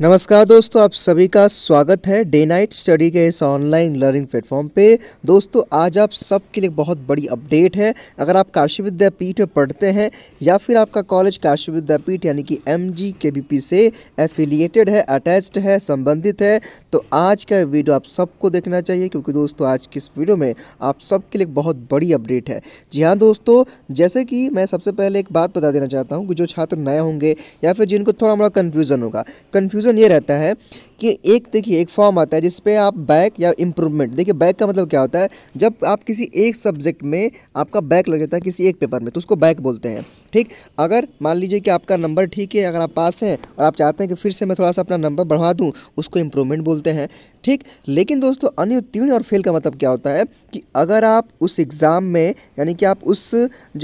नमस्कार दोस्तों आप सभी का स्वागत है डे नाइट स्टडी के इस ऑनलाइन लर्निंग प्लेटफॉर्म पे दोस्तों आज आप सबके लिए बहुत बड़ी अपडेट है अगर आप काशी विद्यापीठ में पढ़ते हैं या फिर आपका कॉलेज काशी विद्यापीठ यानी कि M G K B P से एफिलिएटेड है अटैच्ड है संबंधित है तो आज का वीडियो आप सबको देखना चाहिए क्योंकि दोस्तों आज की इस वीडियो में आप सबके लिए बहुत बड़ी अपडेट है जी हाँ दोस्तों जैसे कि मैं सबसे पहले एक बात बता देना चाहता हूँ कि जो छात्र नए होंगे या फिर जिनको थोड़ा मोड़ा कन्फ्यूज़न होगा कन्फ्यूज कन्फ्यूज़न ये रहता है कि एक देखिए एक फॉर्म आता है जिसपे आप बैक या इम्प्रूवमेंट देखिए बैक का मतलब क्या होता है जब आप किसी एक सब्जेक्ट में आपका बैक लग जाता है किसी एक पेपर में तो उसको बैक बोलते हैं ठीक अगर मान लीजिए कि आपका नंबर ठीक है अगर आप पास हैं और आप चाहते हैं कि फिर से मैं थोड़ा सा अपना नंबर बढ़ा दूँ उसको इम्प्रूवमेंट बोलते हैं ठीक लेकिन दोस्तों अनुत्तीर्ण और फेल का मतलब क्या होता है कि अगर आप उस एग्ज़ाम में यानी कि आप उस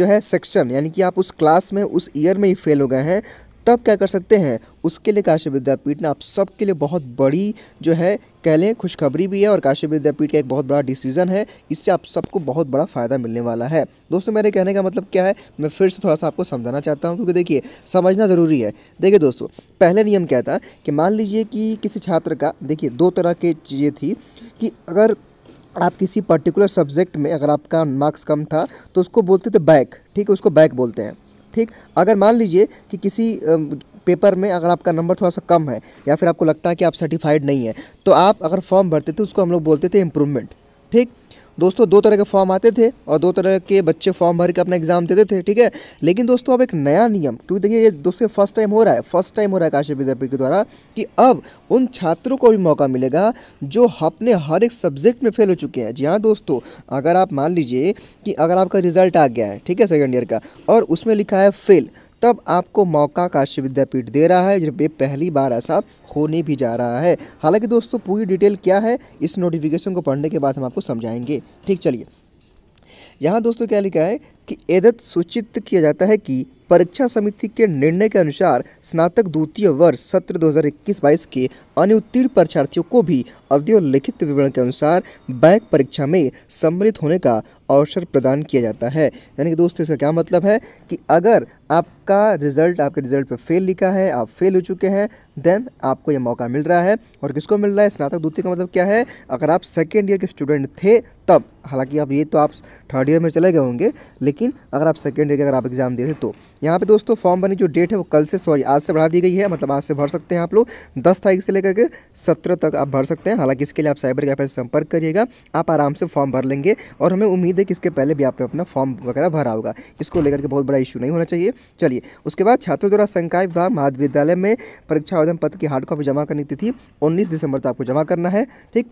जो है सेक्शन यानी कि आप उस क्लास में उस ईयर में ही फेल हो गए हैं तब क्या कर सकते हैं उसके लिए काशी विद्यापीठ ने आप सबके लिए बहुत बड़ी जो है कह लें खुशखबरी भी है और काशी विद्यापीठ का एक बहुत बड़ा डिसीजन है इससे आप सबको बहुत बड़ा फ़ायदा मिलने वाला है दोस्तों मेरे कहने का मतलब क्या है मैं फिर से थोड़ा सा आपको समझाना चाहता हूँ क्योंकि देखिए समझना ज़रूरी है देखिए दोस्तों पहले नियम क्या था कि मान लीजिए कि किसी छात्र का देखिए दो तरह के चीज़ें थी कि अगर आप किसी पर्टिकुलर सब्जेक्ट में अगर आपका मार्क्स कम था तो उसको बोलते थे बैक ठीक है उसको बैक बोलते हैं ठीक अगर मान लीजिए कि किसी पेपर में अगर आपका नंबर थोड़ा सा कम है या फिर आपको लगता है कि आप सर्टिफाइड नहीं है तो आप अगर फॉर्म भरते थे उसको हम लोग बोलते थे इम्प्रूवमेंट ठीक दोस्तों दो तरह के फॉर्म आते थे और दो तरह के बच्चे फॉर्म भर के अपना एग्जाम देते थे ठीक है लेकिन दोस्तों अब एक नया नियम क्योंकि देखिए ये दोस्तों फर्स्ट टाइम हो रहा है फर्स्ट टाइम हो रहा है काशी विद्यापीठ के द्वारा कि अब उन छात्रों को भी मौका मिलेगा जो अपने हर एक सब्जेक्ट में फेल हो चुके हैं जी हाँ दोस्तों अगर आप मान लीजिए कि अगर आपका रिजल्ट आ गया है ठीक है सेकेंड ईयर का और उसमें लिखा है फेल तब आपको मौका काशी विद्यापीठ दे रहा है जब ये पहली बार ऐसा होने भी जा रहा है हालांकि दोस्तों पूरी डिटेल क्या है इस नोटिफिकेशन को पढ़ने के बाद हम आपको समझाएंगे ठीक चलिए यहाँ दोस्तों क्या लिखा है कि एदत सूचित किया जाता है कि परीक्षा समिति के निर्णय के अनुसार स्नातक द्वितीय वर्ष सत्र 2021-22 के अन्य उत्तीर्ण परीक्षार्थियों को भी अवधिलिखित विवरण के अनुसार बैक परीक्षा में सम्मिलित होने का अवसर प्रदान किया जाता है यानी कि दोस्तों इसका क्या मतलब है कि अगर आपका रिजल्ट आपके रिजल्ट पे फेल लिखा है आप फेल हो चुके हैं देन आपको यह मौका मिल रहा है और किसको मिल रहा है स्नातक द्वितीय का मतलब क्या है अगर आप सेकेंड ईयर के स्टूडेंट थे तब हालांकि अब ये तो आप थर्ड ईयर में चले गए होंगे लेकिन लेकिन अगर आप सेकेंड डे के अगर आप एग्जाम दे तो यहाँ पर दोस्तों फॉर्म भरने की जो डेट है वो कल से सॉरी आज से बढ़ा दी गई है मतलब आज से भर सकते हैं आप लोग दस तारीख से लेकर के सत्रह तक आप भर सकते हैं हालांकि इसके लिए आप साइबर कैफे से संपर्क करिएगा आप आराम से फॉर्म भर लेंगे और हमें उम्मीद है कि इसके पहले भी आपने अपना फॉर्म वगैरह भरा होगा इसको लेकर के बहुत बड़ा इशू नहीं होना चाहिए चलिए उसके बाद छात्रों द्वारा संकाय विभाग महाविद्यालय में परीक्षा आवेदन पत्र की हार्ड कॉपी जमा करनी थी उन्नीस दिसंबर तक आपको जमा करना है ठीक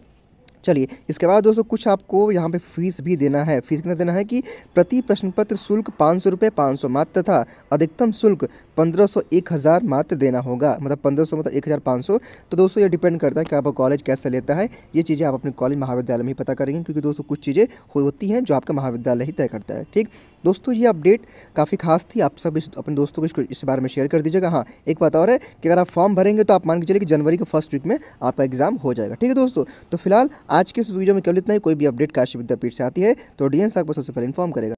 चलिए इसके बाद दोस्तों कुछ आपको यहाँ पे फीस भी देना है फीस कितना देना है कि प्रति प्रश्न पत्र शुल्क पाँच सौ रुपये पाँच सौ मात्र तथा अधिकतम शुल्क पंद्रह सौ एक हज़ार मात्र देना होगा मतलब पंद्रह सौ मतलब एक हज़ार पाँच सौ तो दोस्तों ये डिपेंड करता है कि आपका कॉलेज कैसे लेता है ये चीज़ें आप अपने कॉलेज महाविद्यालय में ही पता करेंगे क्योंकि दोस्तों कुछ चीज़ें होती हैं जो आपका महाविद्यालय ही तय करता है ठीक दोस्तों ये अपडेट काफ़ी खास थी आप सब इस अपने दोस्तों को इसको इस बारे में शेयर कर दीजिएगा हाँ एक बात और है कि अगर आप फॉर्म भरेंगे तो आप मान के चलिए कि जनवरी के फर्स्ट वीक में आपका एग्ज़ाम हो जाएगा ठीक है दोस्तों तो फिलहाल आज के इस वीडियो में केवल इतना ही कोई भी अपडेट काशी विद्यापीठ से आती है तो डीएन साहब को सबसे पहले इन्फॉर्म करेगा